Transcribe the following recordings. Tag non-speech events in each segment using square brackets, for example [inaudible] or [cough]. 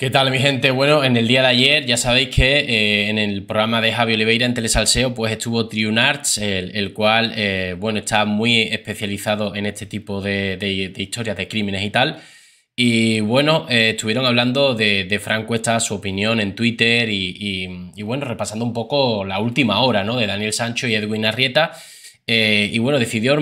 ¿Qué tal, mi gente? Bueno, en el día de ayer ya sabéis que eh, en el programa de Javi Oliveira en Telesalseo pues estuvo Triunarts, el, el cual, eh, bueno, está muy especializado en este tipo de, historias de crímenes y tal. Y bueno, eh, estuvieron hablando de, de Frank Cuesta, su opinión en Twitter y, bueno, repasando un poco la última hora, ¿no? De Daniel Sancho y Edwin Arrieta. y bueno, decidió,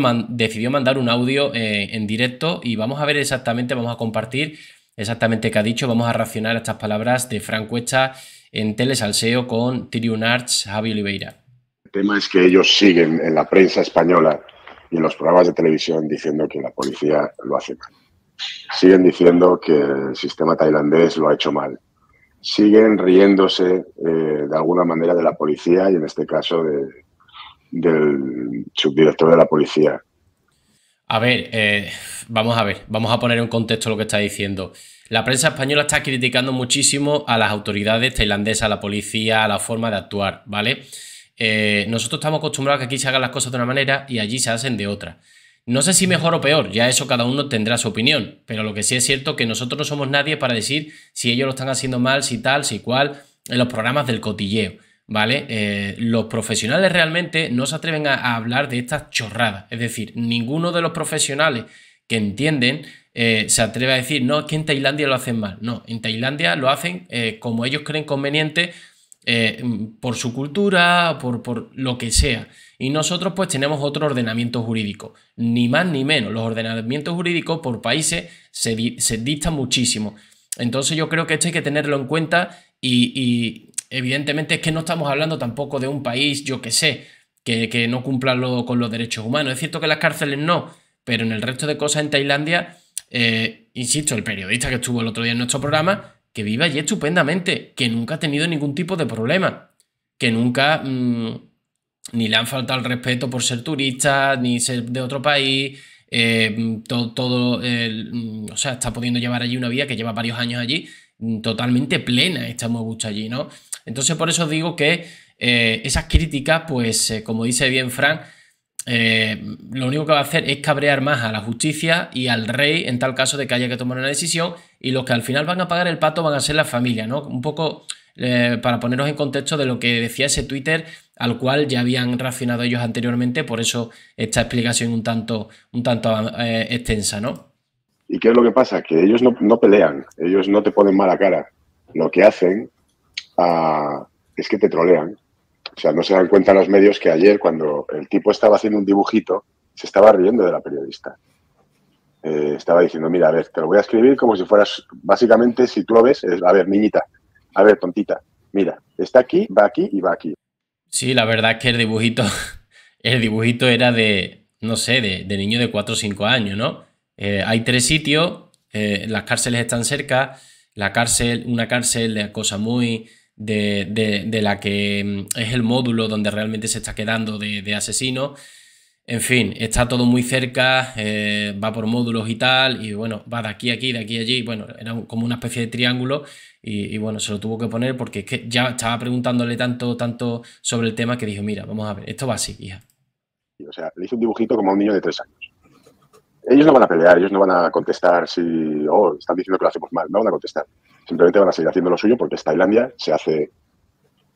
mandar un audio en directo y vamos a ver exactamente, vamos a compartir exactamente que ha dicho. Vamos a racionar estas palabras de Frank Cuesta en Telesalseo con Tyrion Arts, Javi Oliveira. El tema es que ellos siguen en la prensa española y en los programas de televisión diciendo que la policía lo hace mal. Siguen diciendo que el sistema tailandés lo ha hecho mal. Siguen riéndose eh, de alguna manera de la policía y en este caso del subdirector de la policía. A ver, eh, vamos a ver, vamos a poner en contexto lo que está diciendo. La prensa española está criticando muchísimo a las autoridades tailandesas, a la policía, a la forma de actuar, ¿vale? Eh, nosotros estamos acostumbrados a que aquí se hagan las cosas de una manera y allí se hacen de otra. No sé si mejor o peor, ya eso cada uno tendrá su opinión, pero lo que sí es cierto es que nosotros no somos nadie para decir si ellos lo están haciendo mal, si tal, si cual, en los programas del cotilleo. ¿vale? Eh, los profesionales realmente no se atreven a, hablar de estas chorradas. Es decir, ninguno de los profesionales que entienden eh, se atreve a decir, no, es que en Tailandia lo hacen mal. No, en Tailandia lo hacen eh, como ellos creen conveniente. por su cultura, por, por lo que sea. Y nosotros pues tenemos otro ordenamiento jurídico, ni más ni menos. Los ordenamientos jurídicos por países se, se dictan muchísimo. Entonces yo creo que esto hay que tenerlo en cuenta y, evidentemente es que no estamos hablando tampoco de un país, yo que sé, que, no cumpla con los derechos humanos. Es cierto que las cárceles no, pero en el resto de cosas en Tailandia, eh, insisto, el periodista que estuvo el otro día en nuestro programa, que vive allí estupendamente, que nunca ha tenido ningún tipo de problema, que nunca mm, ni le han faltado el respeto por ser turista, ni ser de otro país. Eh, todo, todo mm, o sea, está pudiendo llevar allí una vida que lleva varios años allí, mm, totalmente plena, está muy gusto allí, ¿no? Entonces por eso digo que eh, esas críticas, pues eh, como dice bien Frank, eh, lo único que va a hacer es cabrear más a la justicia y al rey en tal caso de que haya que tomar una decisión y los que al final van a pagar el pato van a ser la familia, ¿no? Un poco para ponernos en contexto de lo que decía ese Twitter al cual ya habían reaccionado ellos anteriormente, por eso esta explicación un tanto, un tanto extensa, ¿no? ¿Y qué es lo que pasa? Que ellos no, no pelean, ellos no te ponen mala cara. Lo que hacen es que te trolean. O sea, no se dan cuenta los medios que ayer, cuando el tipo estaba haciendo un dibujito, se estaba riendo de la periodista. Eh, estaba diciendo, mira, a ver, te lo voy a escribir como si fueras, básicamente, si tú lo ves, a ver, niñita, a ver, tontita, mira, está aquí, va aquí y va aquí. Sí, la verdad es que el dibujito, [laughs] el dibujito era de, no sé, de, niño de 4 o 5 años, ¿no? Eh, hay tres sitios, eh, las cárceles están cerca, la cárcel, una cárcel de cosa muy de, de, de, la que mm, es el módulo donde realmente se está quedando de, asesino. En fin, está todo muy cerca, eh, va por módulos y tal, y bueno, va de aquí a aquí, de aquí a allí, bueno, era como una especie de triángulo, y, bueno, se lo tuvo que poner porque es que ya estaba preguntándole tanto, tanto sobre el tema que dijo, mira, vamos a ver, esto va así, hija. O sea, le hizo un dibujito como a un niño de tres años. Ellos no van a pelear, ellos no van a contestar si, oh, están diciendo que lo hacemos mal, no van a contestar simplemente van a seguir haciendo lo suyo porque es Tailandia, se hace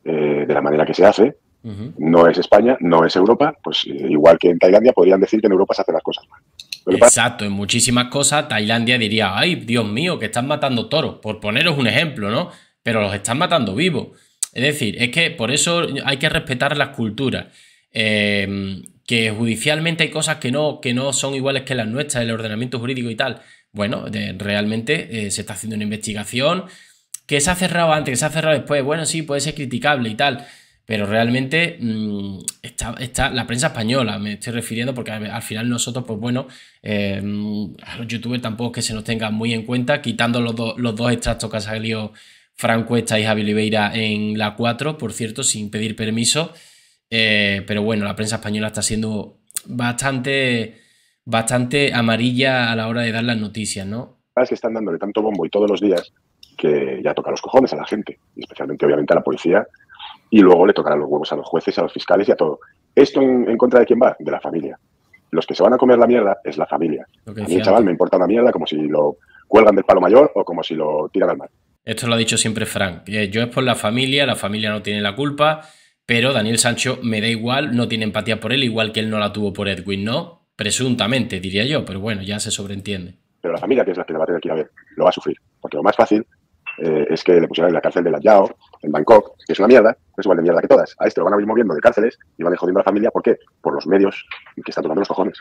eh, de la manera que se hace, no es España, no es Europa, pues eh, igual que en Tailandia podrían decir que en Europa se hacen las cosas mal. Exacto, en muchísimas cosas Tailandia diría, ay, Dios mío, que están matando toros, por poneros un ejemplo, ¿no? Pero los están matando vivos. Es decir, es que por eso hay que respetar las culturas. Em, que judicialmente hay cosas que no, que no son iguales que las nuestras, el ordenamiento jurídico y tal bueno, realmente eh, se está haciendo una investigación que se ha cerrado antes, que se ha cerrado después, bueno, sí, puede ser criticable y tal, pero realmente mm, está, la prensa española, me estoy refiriendo, porque al, final nosotros, pues bueno, eh, mm, a los youtubers tampoco es que se nos tenga muy en cuenta, quitando los, los dos extractos que ha salido Franco Cuesta y Javi Oliveira en la 4, por cierto, sin pedir permiso, eh, pero bueno, la prensa española está siendo bastante bastante amarilla a la hora de dar las noticias, ¿no? Es que están dándole tanto bombo y todos los días que ya toca los cojones a la gente, especialmente obviamente a la policía, y luego le tocarán los huevos a los jueces, a los fiscales y a todo. ¿Esto en, contra de quién va? De la familia. Los que se van a comer la mierda es la familia. A mí, chaval, me importa una mierda como si lo cuelgan del palo mayor o como si lo tiran al mar. Esto lo ha dicho siempre Frank. Eh, yo es por la familia, la familia no tiene la culpa, pero Daniel Sancho me da igual, no tiene empatía por él, igual que él no la tuvo por Edwin, ¿no? Presuntamente, diría yo, pero bueno, ya se sobreentiende. Pero la familia, que es la que le va a tener que ir a ver, lo va a sufrir. Porque lo más fácil eh, es que le pusieran en la cárcel de la Yao, en Bangkok, que es una mierda, es igual de mierda que todas. A esto lo van a ir moviendo de cárceles y van a ir jodiendo a la familia. ¿Por qué? Por los medios que están tomando los cojones.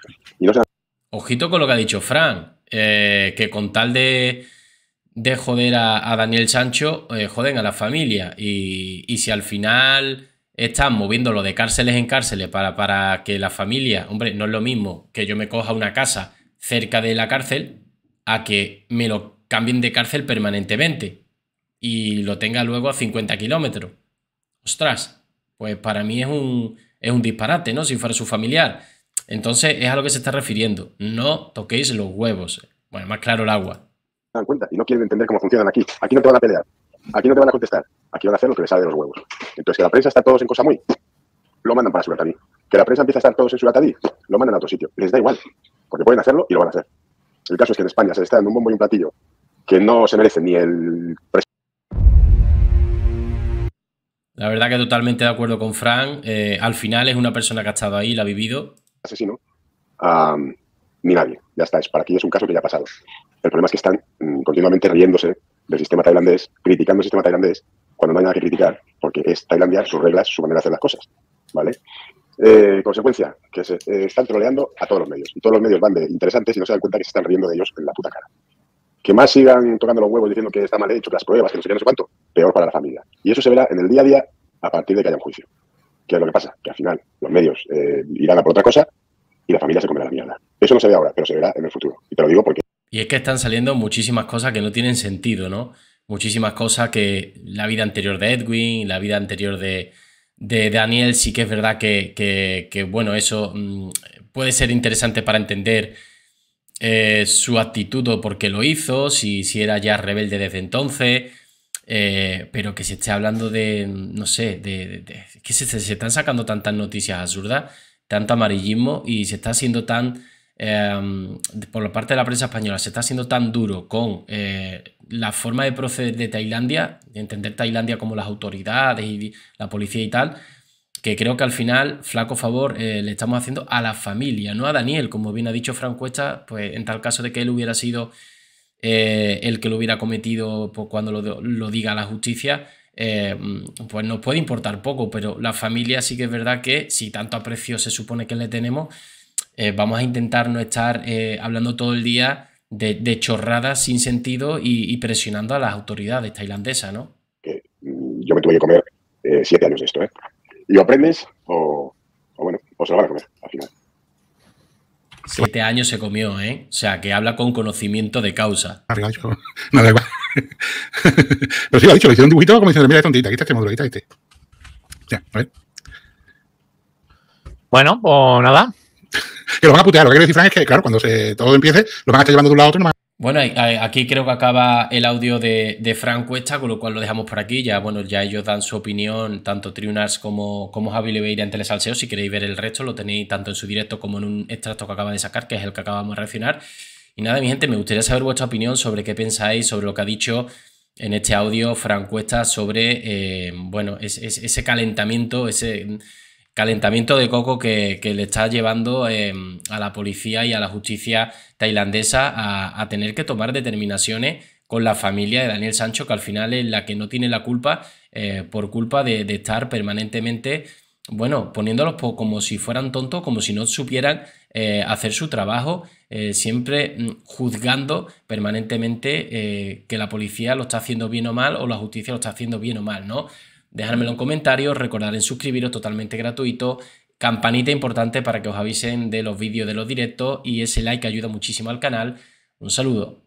Ojito con lo que ha dicho Fran, eh, que con tal de, de joder a, Daniel Sancho, eh, joden a la familia. Y, y si al final están moviéndolo de cárceles en cárceles para, para que la familia, hombre, no es lo mismo que yo me coja una casa cerca de la cárcel a que me lo cambien de cárcel permanentemente y lo tenga luego a 50 kilómetros. Ostras, pues para mí es un, es un disparate, ¿no? Si fuera su familiar. Entonces es a lo que se está refiriendo. No toquéis los huevos. Bueno, más claro el agua. Dan cuenta y no quieren entender cómo funcionan aquí. Aquí no te van a pelear. Aquí no te van a contestar, aquí van a hacer lo que les sale de los huevos. Entonces, que la prensa está todos en cosa muy, lo mandan para su Que la prensa empieza a estar todos en su latadí, lo mandan a otro sitio. Les da igual, porque pueden hacerlo y lo van a hacer. El caso es que en España se está dando un bombo y un platillo que no se merece ni el La verdad que totalmente de acuerdo con Frank. Eh, al final es una persona que ha estado ahí, la ha vivido. Asesino. ni nadie. Ya está. Es, para aquí es un caso que ya ha pasado. El problema es que están mm, continuamente riéndose del sistema tailandés, criticando el sistema tailandés cuando no hay nada que criticar, porque es Tailandia, sus reglas, su manera de hacer las cosas. ¿Vale? Eh, consecuencia, que se eh, están troleando a todos los medios. Y todos los medios van de interesantes y no se dan cuenta que se están riendo de ellos en la puta cara. Que más sigan tocando los huevos diciendo que está mal hecho, las pruebas, que no sé qué, no sé cuánto, peor para la familia. Y eso se verá en el día a día a partir de que haya un juicio. ¿Qué es lo que pasa? Que al final los medios eh, irán a por otra cosa y la familia se comerá la mierda. Eso no se ve ahora, pero se verá en el futuro. Y te lo digo porque. Y es que están saliendo muchísimas cosas que no tienen sentido, ¿no? Muchísimas cosas que la vida anterior de Edwin, la vida anterior de, de Daniel, sí que es verdad que, bueno, eso mm, puede ser interesante para entender eh, su actitud o por qué lo hizo, si, si era ya rebelde desde entonces, eh, pero que se esté hablando de, no sé, de, de, que se, están sacando tantas noticias absurdas, tanto amarillismo y se está haciendo tan Em, por la parte de la prensa española se está haciendo tan duro con eh, la forma de proceder de Tailandia, de entender Tailandia como las autoridades y la policía y tal, que creo que al final, flaco favor, eh, le estamos haciendo a la familia, no a Daniel, como bien ha dicho Frank Cuesta, pues en tal caso de que él hubiera sido eh, el que lo hubiera cometido pues, cuando lo, diga la justicia, em, pues nos puede importar poco, pero la familia sí que es verdad que si tanto aprecio se supone que le tenemos, eh, vamos a intentar no estar eh, hablando todo el día de, chorradas sin sentido y, presionando a las autoridades tailandesas, ¿no? Mm, yo me tuve que comer eh, siete años de esto, ¿eh? ¿Y lo aprendes o, bueno, o se lo van a comer al final? Siete años se comió, ¿eh? O sea, que habla con conocimiento de causa. Ah, no, [laughs] igual. [laughs] Pero sí lo he dicho, le hicieron un dibujito como diciendo, mira, tontita, quita este módulo, quita este. Ya, a Bueno, pues nada, que los van a putear. Lo que quiero decir, Frank, es que, claro, cuando todo empiece, los van a estar llevando de un lado a otro. No bueno, aquí creo que acaba el audio de, de Frank Cuesta, con lo cual lo dejamos por aquí. Ya, bueno, ya ellos dan su opinión, tanto Triunars como, como Javi Leveira en Telesalseo. Si queréis ver el resto, lo tenéis tanto en su directo como en un extracto que acaba de sacar, que es el que acabamos de reaccionar. Y nada, mi gente, me gustaría saber vuestra opinión sobre qué pensáis, sobre lo que ha dicho en este audio Frank Cuesta sobre, eh, bueno, ese calentamiento, ese calentamiento de coco que, le está llevando eh, a la policía y a la justicia tailandesa a, tener que tomar determinaciones con la familia de Daniel Sancho, que al final es la que no tiene la culpa eh, por culpa de, estar permanentemente bueno, poniéndolos como si fueran tontos, como si no supieran eh, hacer su trabajo, siempre mm, juzgando permanentemente que la policía lo está haciendo bien o mal o la justicia lo está haciendo bien o mal, ¿no? dejármelo en comentarios, recordar en suscribiros totalmente gratuito, campanita importante para que os avisen de los vídeos de los directos y ese like ayuda muchísimo al canal. Un saludo.